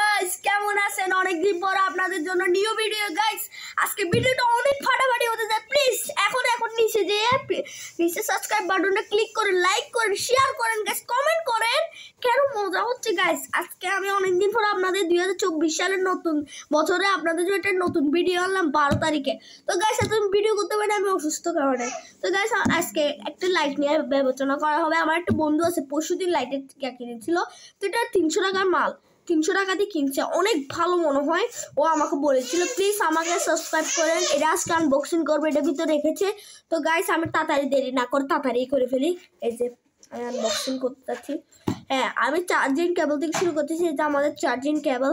Guys কেমন আছেন অনেকদিন পর আপনাদের জন্য নিউ ভিডিও গাইস আজকে ভিডিওটা অনেক ফাটাফাটি হতে যায় প্লিজ এখন এখন যেয়ে নিচে সাবস্ক্রাইব ক্লিক করেন লাইক করেন শেয়ার করেন গাইস কমেন্ট করেন কেন মজা হচ্ছে গাইস আজকে আমি অনেকদিন আপনাদের দুই হাজার চব্বিশ সালের নতুন বছরে আপনাদের নতুন ভিডিও আনলাম বারো তারিখে তো গাইস এত ভিডিও করতে পারি আমি অসুস্থ কারণে তো গাইস আজকে একটা লাইট নিয়ে বিবেচনা করা হবে আমার একটা বন্ধু আছে পরশু দিন লাইটের কিনেছিল তো এটা তিনশো টাকার মাল তিনশো টাকা দিয়ে কিনছে অনেক ভালো মনে হয় ও আমাকে বলেছিল প্লিজ আমাকে সাবস্ক্রাইব করেন এটা আজকে আনবক্সিং করবো এটা ভিতরে রেখেছে তো গাইস আমি তাড়াতাড়ি দেরি না করে তাড়াতাড়ি করে ফেলি এই যে আমি আনবক্সিং করতে চাচ্ছি হ্যাঁ আমি চার্জিং কেবল থেকে শুরু করতেছি এটা আমাদের চার্জিং কেবল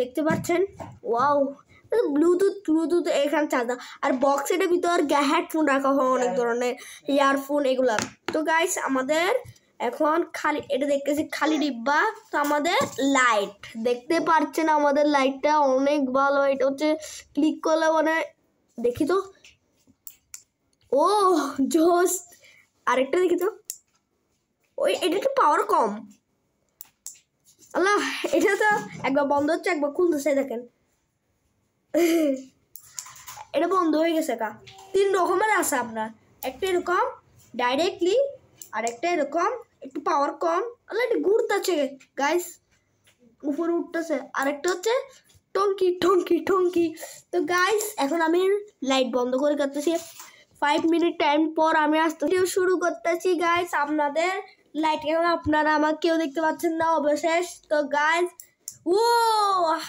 দেখতে পাচ্ছেন ওয়াও ব্লুটুথ ব্লুটুথ এখান চার্জার আর বক্সের ভিতর হেডফোন রাখা হয় অনেক হ্যাঁ। ধরনের ইয়ারফোন এগুলা তো গাইস আমাদের এখন খালি এটা দেখতেছি খালি ডিব্বা তো আমাদের লাইট দেখতে পারছেন আমাদের লাইটটা অনেক ভালো এটা হচ্ছে ক্লিক করলে মানে দেখি তো ও জোস আরেকটা দেখি তো ওই এটা একটু পাওয়ার কম আল্লাহ এটা তো একবার বন্ধ হচ্ছে একবার খুলতেছে দেখেন এটা বন্ধ হয়ে গেছে কা তিন রকমের আছে আপনার একটা এরকম ডাইরেক্টলি আর একটা এরকম একটু পাওয়ার কম আল্লাহ একটু ঘুরতেছে গাইস উপরে উঠতেছে একটা হচ্ছে টঙ্কি টঙ্কি টঙ্কি তো গাইস এখন আমি লাইট বন্ধ করে করতেছি ফাইভ মিনিট টাইম পর আমি আসতে শুরু করতেছি গাইস আপনাদের লাইট কেন আপনারা আমাকে কেউ দেখতে পাচ্ছেন না অবশেষ তো গাইস ও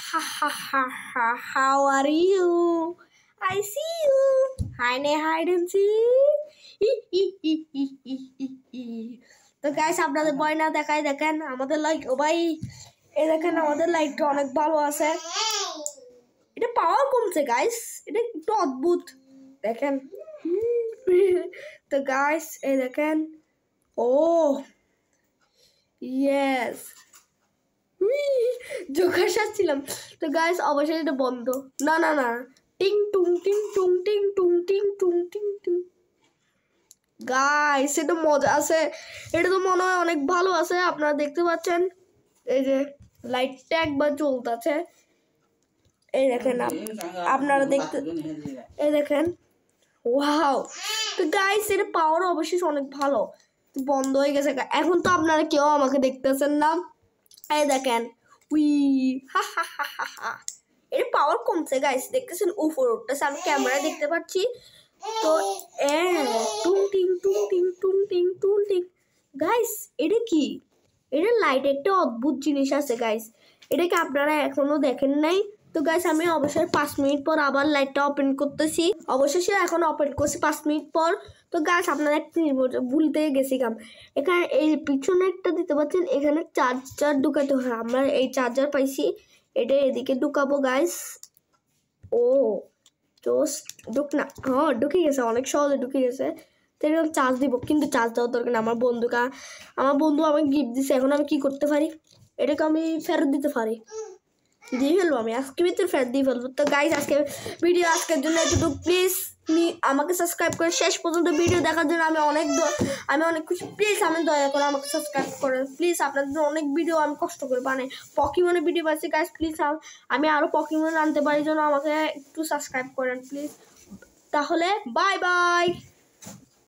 হা হা হা হা how are you I see you hi নে হাই এন্ড সি তো গাইস আপনাদের বয়না না দেখায় দেখেন আমাদের লাইক ও ভাই এ দেখেন আমাদের লাইটটা অনেক ভালো আছে এটা পাওয়ার কমছে গাইস এটা একটু অদ্ভুত দেখেন তো গাইস এই দেখেন ও ইয়েস জোকার সাজছিলাম তো গাইস অবশেষে এটা বন্ধ না না না টিং টুং টিং টুং টিং টুং টিং টুং টিং টুং গাইস এটা মজা আছে এটা তো মনে হয় অনেক ভালো আছে আপনারা দেখতে পাচ্ছেন এই যে লাইটটা একবার জ্বলতেছে এই দেখেন আপনারা দেখতে এই দেখেন ওয়াও তো গাইস এর পাওয়ার অবশ্যই অনেক ভালো বন্ধ হয়ে গেছে এখন তো আপনারা কেউ আমাকে দেখতেছেন না এই দেখেন উই হা হা হা হা এর পাওয়ার কমছে গাইস দেখতেছেন উপর উঠতেছে আমি ক্যামেরা দেখতে পাচ্ছি তো এ টুং টিং টুং টিং টুং টিং টুং টিং গাইস এটা কি এটা লাইট একটা অদ্ভুত জিনিস আছে গাইস এটাকে আপনারা এখনো দেখেন নাই তো গাইস আমি অবশ্যই পাঁচ মিনিট পর আবার লাইটটা ওপেন করতেছি অবশেষে এখন ওপেন করছি পাঁচ মিনিট পর তো গাইস আপনারা একটা ভুলতে গেছিলাম এখানে এই পিছনে একটা দিতে পাচ্ছেন এখানে চার্জার ঢুকাতে হয় আমরা এই চার্জার পাইছি এটা এদিকে ঢুকাবো গাইস ও জোস ঢুক না হ্যাঁ ঢুকে গেছে অনেক সহজে ঢুকে গেছে তাই এরকম চার্জ দিব কিন্তু চার্জ দেওয়ার দরকার না আমার বন্ধুকে আমার বন্ধু আমাকে গিফট দিছে এখন আমি কি করতে পারি এটাকে আমি ফেরত দিতে পারি দিয়ে ফেলবো আমি আজকে ভিতরে ফেরত দিয়ে ফেলবো তো গাইজ আজকে ভিডিও আজকের জন্য একটু প্লিজ আপনি আমাকে সাবস্ক্রাইব করে শেষ পর্যন্ত ভিডিও দেখার জন্য আমি অনেক আমি অনেক খুশি প্লিজ আমি দয়া করে আমাকে সাবস্ক্রাইব করেন প্লিজ আপনাদের অনেক ভিডিও আমি কষ্ট করে বানাই পকিমনে ভিডিও পাচ্ছি গাইজ প্লিজ আমি আরও পকিমনে আনতে পারি জন্য আমাকে একটু সাবস্ক্রাইব করেন প্লিজ তাহলে বাই বাই